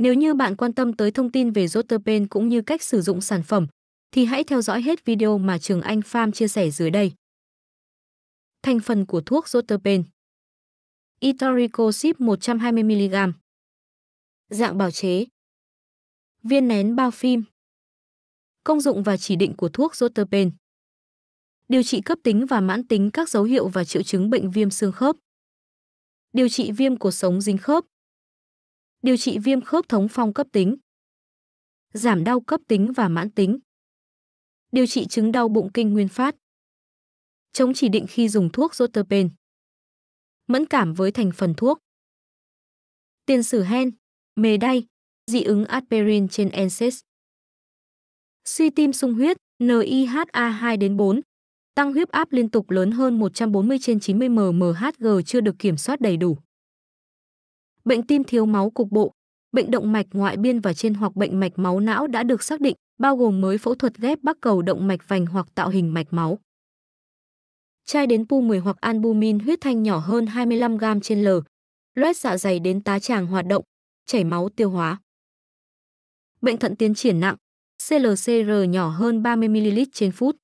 Nếu như bạn quan tâm tới thông tin về Rotopen cũng như cách sử dụng sản phẩm, thì hãy theo dõi hết video mà Trường Anh Farm chia sẻ dưới đây. Thành phần của thuốc Rotopen Itoricosip 120mg Dạng bào chế Viên nén bao phim Công dụng và chỉ định của thuốc Rotopen Điều trị cấp tính và mãn tính các dấu hiệu và triệu chứng bệnh viêm xương khớp Điều trị viêm cột sống dính khớp điều trị viêm khớp thống phong cấp tính, giảm đau cấp tính và mãn tính, điều trị chứng đau bụng kinh nguyên phát, chống chỉ định khi dùng thuốc Zoterpen, mẫn cảm với thành phần thuốc, tiền sử hen, mề đay, dị ứng aspirin trên NSAID, suy tim sung huyết, NIHA 2 4, tăng huyết áp liên tục lớn hơn 140 trên 90 mmHg chưa được kiểm soát đầy đủ bệnh tim thiếu máu cục bộ, bệnh động mạch ngoại biên và trên hoặc bệnh mạch máu não đã được xác định, bao gồm mới phẫu thuật ghép bắc cầu động mạch vành hoặc tạo hình mạch máu. Chai đến pu 10 hoặc albumin huyết thanh nhỏ hơn 25 g trên l, loét dạ dày đến tá tràng hoạt động, chảy máu tiêu hóa. Bệnh thận tiến triển nặng, CLCR nhỏ hơn 30 ml trên phút.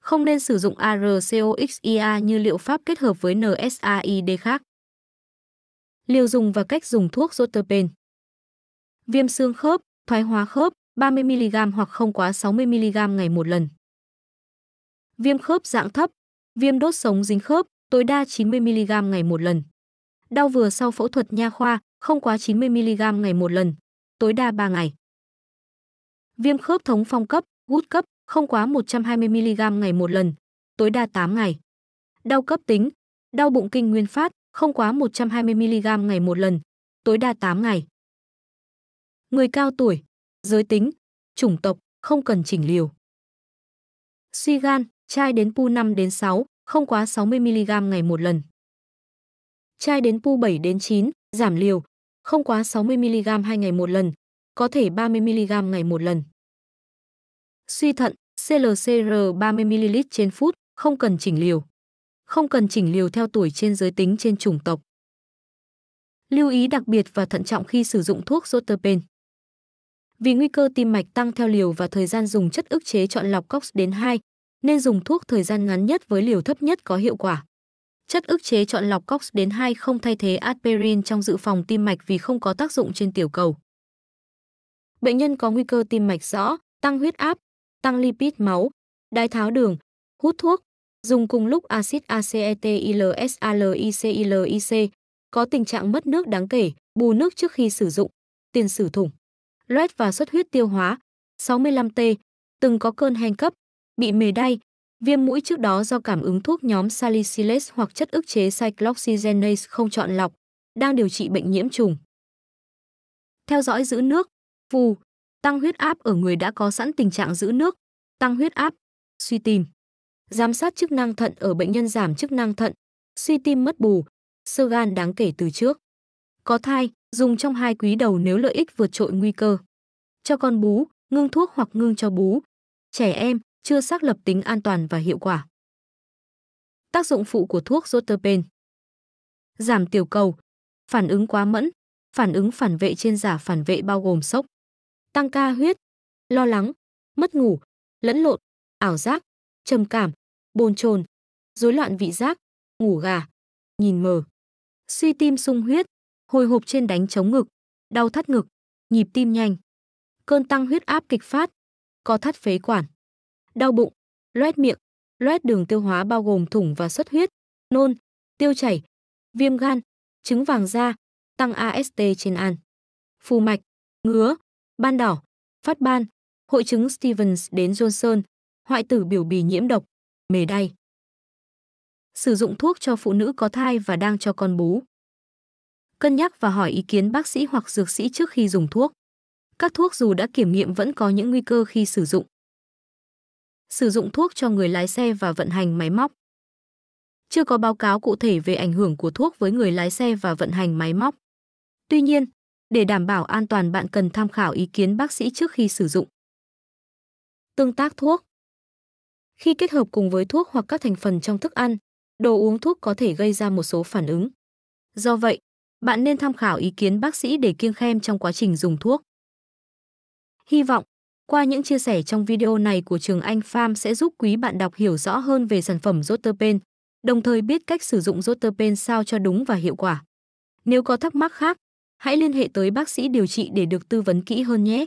Không nên sử dụng ARCOXIA như liệu pháp kết hợp với NSAID khác liều dùng và cách dùng thuốc Zoterpen. Viêm xương khớp, thoái hóa khớp, 30mg hoặc không quá 60mg ngày một lần. Viêm khớp dạng thấp, viêm đốt sống dính khớp, tối đa 90mg ngày một lần. Đau vừa sau phẫu thuật nha khoa, không quá 90mg ngày một lần, tối đa 3 ngày. Viêm khớp thống phong cấp, gút cấp, không quá 120mg ngày một lần, tối đa 8 ngày. Đau cấp tính, đau bụng kinh nguyên phát, không quá 120mg ngày một lần, tối đa 8 ngày. Người cao tuổi, giới tính, chủng tộc, không cần chỉnh liều. Suy gan, chai đến pu 5 đến 6, không quá 60mg ngày một lần. Chai đến pu 7 đến 9, giảm liều, không quá 60mg 2 ngày một lần, có thể 30mg ngày một lần. Suy thận, CLCR 30ml trên phút, không cần chỉnh liều không cần chỉnh liều theo tuổi trên giới tính trên chủng tộc. Lưu ý đặc biệt và thận trọng khi sử dụng thuốc Zoterpen. Vì nguy cơ tim mạch tăng theo liều và thời gian dùng chất ức chế chọn lọc COX đến 2, nên dùng thuốc thời gian ngắn nhất với liều thấp nhất có hiệu quả. Chất ức chế chọn lọc COX đến 2 không thay thế aspirin trong dự phòng tim mạch vì không có tác dụng trên tiểu cầu. Bệnh nhân có nguy cơ tim mạch rõ, tăng huyết áp, tăng lipid máu, đái tháo đường, hút thuốc, dùng cùng lúc axit acetylsalicilicilic, có tình trạng mất nước đáng kể, bù nước trước khi sử dụng, tiền sử thủng, loét và xuất huyết tiêu hóa, 65T, từng có cơn hen cấp, bị mề đay, viêm mũi trước đó do cảm ứng thuốc nhóm salicylates hoặc chất ức chế cycloxygenase không chọn lọc, đang điều trị bệnh nhiễm trùng. Theo dõi giữ nước, phù, tăng huyết áp ở người đã có sẵn tình trạng giữ nước, tăng huyết áp, suy tim giám sát chức năng thận ở bệnh nhân giảm chức năng thận, suy tim mất bù, sơ gan đáng kể từ trước. Có thai, dùng trong hai quý đầu nếu lợi ích vượt trội nguy cơ. Cho con bú, ngưng thuốc hoặc ngưng cho bú. Trẻ em, chưa xác lập tính an toàn và hiệu quả. Tác dụng phụ của thuốc Zoterpen Giảm tiểu cầu, phản ứng quá mẫn, phản ứng phản vệ trên giả phản vệ bao gồm sốc, tăng ca huyết, lo lắng, mất ngủ, lẫn lộn, ảo giác, trầm cảm, bồn chồn, rối loạn vị giác, ngủ gà, nhìn mờ, suy tim sung huyết, hồi hộp trên đánh chống ngực, đau thắt ngực, nhịp tim nhanh, cơn tăng huyết áp kịch phát, co thắt phế quản, đau bụng, loét miệng, loét đường tiêu hóa bao gồm thủng và xuất huyết, nôn, tiêu chảy, viêm gan, trứng vàng da, tăng AST trên an, phù mạch, ngứa, ban đỏ, phát ban, hội chứng Stevens đến Johnson, hoại tử biểu bì nhiễm độc mề đay. Sử dụng thuốc cho phụ nữ có thai và đang cho con bú. Cân nhắc và hỏi ý kiến bác sĩ hoặc dược sĩ trước khi dùng thuốc. Các thuốc dù đã kiểm nghiệm vẫn có những nguy cơ khi sử dụng. Sử dụng thuốc cho người lái xe và vận hành máy móc. Chưa có báo cáo cụ thể về ảnh hưởng của thuốc với người lái xe và vận hành máy móc. Tuy nhiên, để đảm bảo an toàn bạn cần tham khảo ý kiến bác sĩ trước khi sử dụng. Tương tác thuốc khi kết hợp cùng với thuốc hoặc các thành phần trong thức ăn, đồ uống thuốc có thể gây ra một số phản ứng. Do vậy, bạn nên tham khảo ý kiến bác sĩ để kiêng khem trong quá trình dùng thuốc. Hy vọng, qua những chia sẻ trong video này của Trường Anh Farm sẽ giúp quý bạn đọc hiểu rõ hơn về sản phẩm Roterpen, đồng thời biết cách sử dụng Roterpen sao cho đúng và hiệu quả. Nếu có thắc mắc khác, hãy liên hệ tới bác sĩ điều trị để được tư vấn kỹ hơn nhé.